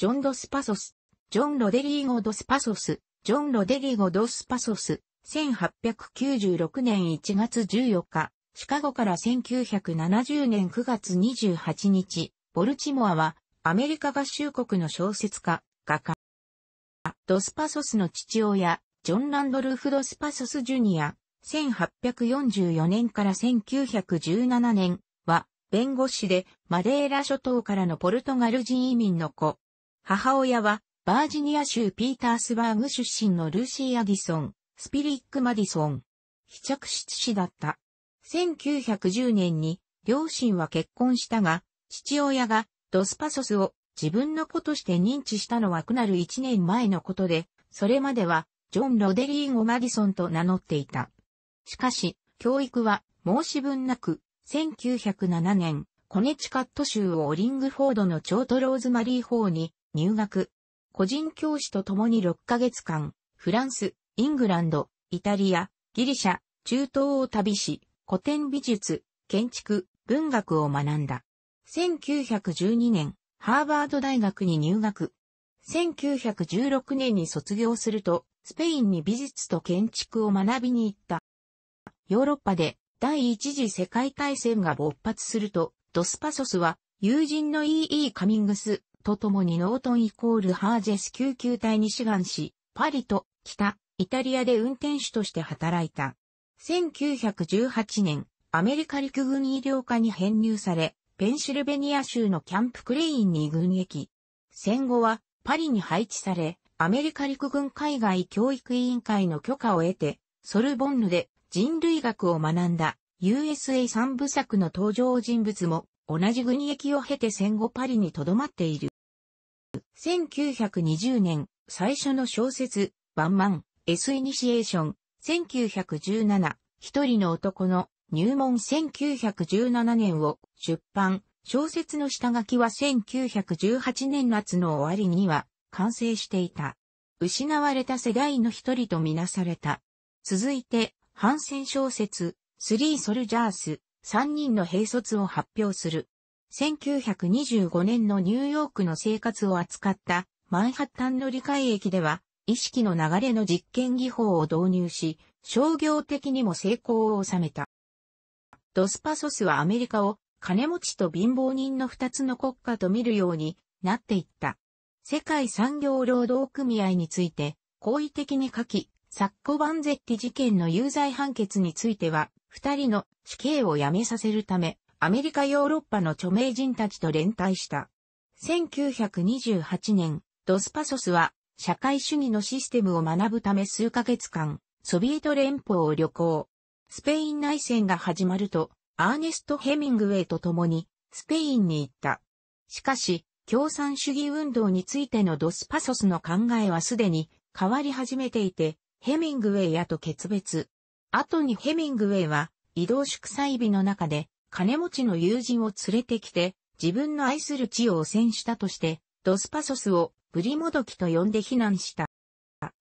ジョン・ドスパソス、ジョン・ロデリーゴ・ドスパソス、ジョン・ロデリーゴ・ドスパソス、1896年1月14日、シカゴから1970年9月28日、ボルチモアは、アメリカ合衆国の小説家、画家。ドスパソスの父親、ジョン・ランドルフ・ドスパソス・ジュニア、1844年から1917年は、弁護士で、マデーラ諸島からのポルトガル人移民の子、母親は、バージニア州ピータースバーグ出身のルーシー・アディソン、スピリック・マディソン、非着室氏だった。1910年に、両親は結婚したが、父親がドスパソスを自分の子として認知したのはくなる1年前のことで、それまではジョン・ロデリーゴ・マディソンと名乗っていた。しかし、教育は申し分なく、1907年、コネチカット州をオリングフォードのチョート・ローズマリー法に入学。個人教師と共に6ヶ月間、フランス、イングランド、イタリア、ギリシャ、中東を旅し、古典美術、建築、文学を学んだ。1912年、ハーバード大学に入学。1916年に卒業すると、スペインに美術と建築を学びに行った。ヨーロッパで第一次世界大戦が勃発すると、ドスパソスは友人の E.E. E. カミングスとともにノートンイコールハージェス救急隊に志願し、パリと北、イタリアで運転手として働いた。1918年、アメリカ陸軍医療科に編入され、ペンシルベニア州のキャンプクレインに軍役。戦後はパリに配置され、アメリカ陸軍海外教育委員会の許可を得て、ソルボンヌで人類学を学んだ USA 三部作の登場人物も同じ軍役を経て戦後パリに留まっている。1920年、最初の小説、ワンマン、エスイニシエーション、1917、一人の男の入門1917年を出版、小説の下書きは1918年夏の終わりには完成していた。失われた世代の一人とみなされた。続いて、反戦小説、スリーソルジャース、三人の兵卒を発表する。1925年のニューヨークの生活を扱ったマンハッタン乗り換え駅では、意識の流れの実験技法を導入し、商業的にも成功を収めた。ドスパソスはアメリカを金持ちと貧乏人の二つの国家と見るようになっていった。世界産業労働組合について、好意的に書き、サッコバンゼッティ事件の有罪判決については、二人の死刑をやめさせるため、アメリカヨーロッパの著名人たちと連帯した。1928年、ドスパソスは社会主義のシステムを学ぶため数ヶ月間、ソビエト連邦を旅行。スペイン内戦が始まると、アーネスト・ヘミングウェイと共に、スペインに行った。しかし、共産主義運動についてのドスパソスの考えはすでに変わり始めていて、ヘミングウェイやと決別。後にヘミングウェイは、移動祝祭日の中で、金持ちの友人を連れてきて、自分の愛する地を汚染したとして、ドスパソスをブリモドキと呼んで非難した。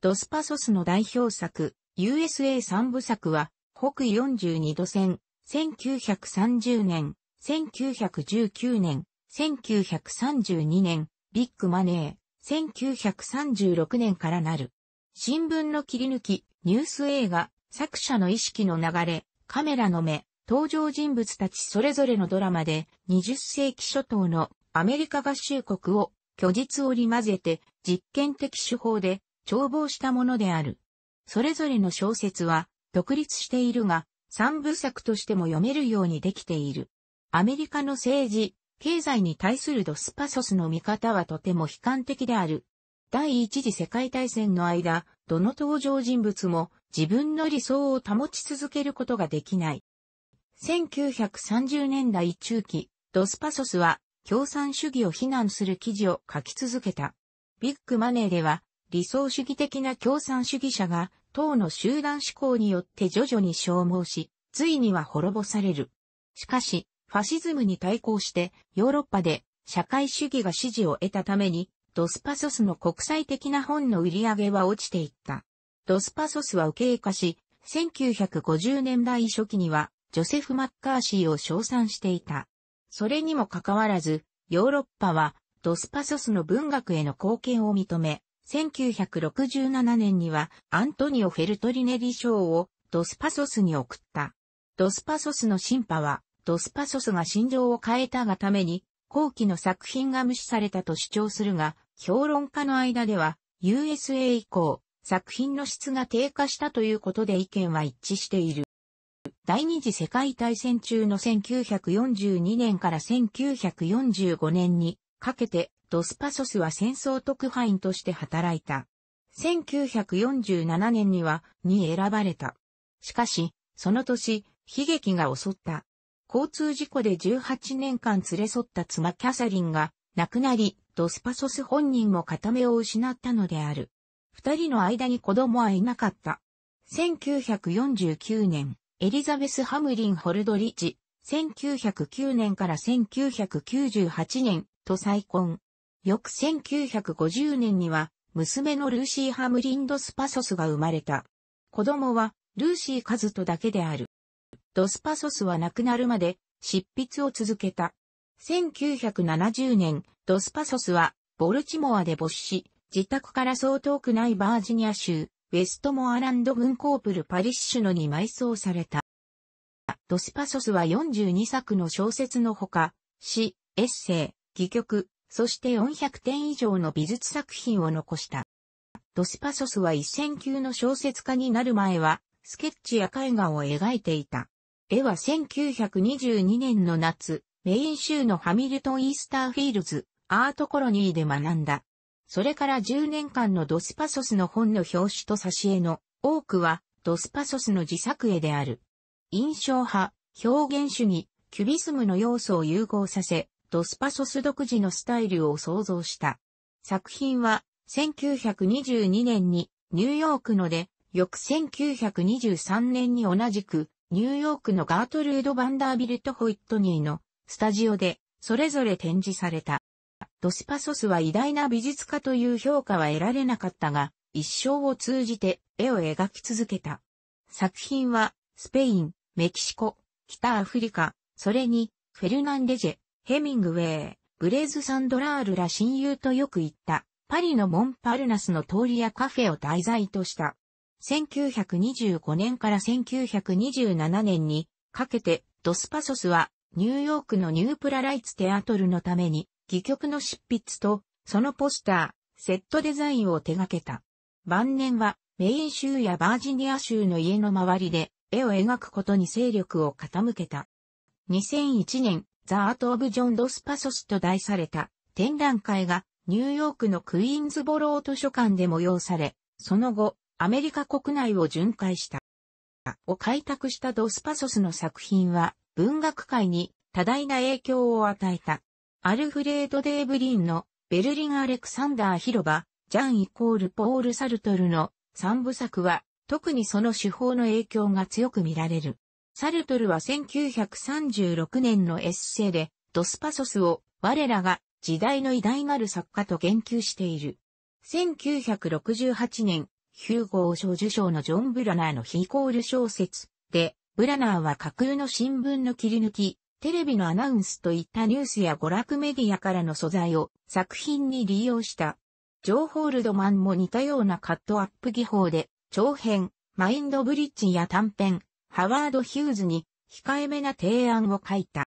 ドスパソスの代表作、USA 三部作は、北42度線、1930年、1919年、1932年、ビッグマネー、1936年からなる。新聞の切り抜き、ニュース映画、作者の意識の流れ、カメラの目、登場人物たちそれぞれのドラマで20世紀初頭のアメリカ合衆国を虚実織り混ぜて実験的手法で眺望したものである。それぞれの小説は独立しているが、三部作としても読めるようにできている。アメリカの政治、経済に対するドスパソスの見方はとても悲観的である。第一次世界大戦の間、どの登場人物も自分の理想を保ち続けることができない。1930年代中期、ドスパソスは共産主義を非難する記事を書き続けた。ビッグマネーでは理想主義的な共産主義者が党の集団思考によって徐々に消耗し、ついには滅ぼされる。しかし、ファシズムに対抗してヨーロッパで社会主義が支持を得たために、ドスパソスの国際的な本の売り上げは落ちていった。ドスパソスは受入れ化し、1950年代初期にはジョセフ・マッカーシーを称賛していた。それにもかかわらず、ヨーロッパはドスパソスの文学への貢献を認め、1967年にはアントニオ・フェルトリネリ賞をドスパソスに送った。ドスパソスの進判は、ドスパソスが心情を変えたがために、後期の作品が無視されたと主張するが、評論家の間では、USA 以降、作品の質が低下したということで意見は一致している。第二次世界大戦中の1942年から1945年にかけてドスパソスは戦争特派員として働いた。1947年にはに選ばれた。しかし、その年、悲劇が襲った。交通事故で18年間連れ添った妻キャサリンが亡くなり、ドスパソス本人も片目を失ったのである。二人の間に子供はいなかった。1949年、エリザベス・ハムリン・ホルドリッジ、1909年から1998年と再婚。翌1950年には、娘のルーシー・ハムリン・ドスパソスが生まれた。子供は、ルーシー・カズトだけである。ドスパソスは亡くなるまで、執筆を続けた。1970年、ドスパソスは、ボルチモアで没死、自宅からそう遠くないバージニア州、ウェストモアランド軍コープルパリッシュのに埋葬された。ドスパソスは42作の小説のほか、詩、エッセイ、戯曲、そして400点以上の美術作品を残した。ドスパソスは1000級の小説家になる前は、スケッチや絵画を描いていた。絵は1922年の夏、メイン州のハミルトン・イースターフィールズ、アートコロニーで学んだ。それから10年間のドスパソスの本の表紙と挿絵の多くはドスパソスの自作絵である。印象派、表現主義、キュビスムの要素を融合させ、ドスパソス独自のスタイルを創造した。作品は1922年にニューヨークので、翌1923年に同じくニューヨークのガートルード・バンダービルト・ホイットニーのスタジオでそれぞれ展示された。ドスパソスは偉大な美術家という評価は得られなかったが、一生を通じて絵を描き続けた。作品は、スペイン、メキシコ、北アフリカ、それに、フェルナンデジェ、ヘミングウェイ、ブレーズ・サンドラールら親友とよく言った、パリのモンパルナスの通りやカフェを題材とした。1925年から1927年にかけてドスパソスはニューヨークのニュープラライツテアトルのために戯曲の執筆と、そのポスター、セットデザインを手掛けた。晩年は、メイン州やバージニア州の家の周りで、絵を描くことに勢力を傾けた。2001年、ザ・アート・オブ・ジョン・ドスパソスと題された展覧会がニューヨークのクイーンズボロー図書館で催され、その後、アメリカ国内を巡回した。を開拓したドスパソスの作品は文学界に多大な影響を与えた。アルフレード・デーブリンのベルリン・アレクサンダー広場、ジャン・イコール・ポール・サルトルの三部作は特にその手法の影響が強く見られる。サルトルは1936年のエッセイでドスパソスを我らが時代の偉大なる作家と言及している。1968年、ヒューゴー賞受賞のジョン・ブラナーの非コール小説で、ブラナーは架空の新聞の切り抜き、テレビのアナウンスといったニュースや娯楽メディアからの素材を作品に利用した。ジョー・ホールドマンも似たようなカットアップ技法で、長編、マインドブリッジや短編、ハワード・ヒューズに控えめな提案を書いた。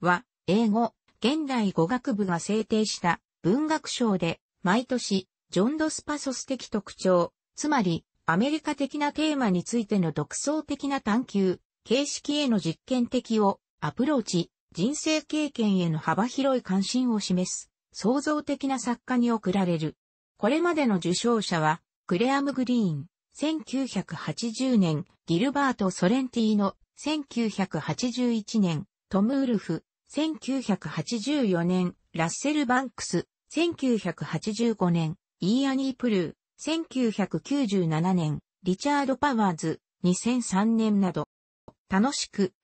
は、英語、現代語学部が制定した文学賞で、毎年、ジョン・ド・スパソス的特徴、つまり、アメリカ的なテーマについての独創的な探求、形式への実験的をアプローチ、人生経験への幅広い関心を示す、創造的な作家に贈られる。これまでの受賞者は、クレアム・グリーン、1980年、ギルバート・ソレンティーノ、1981年、トム・ウルフ、1984年、ラッセル・バンクス、1985年、イーアニー・プルー、1997年、リチャード・パワーズ、2003年など、楽しく、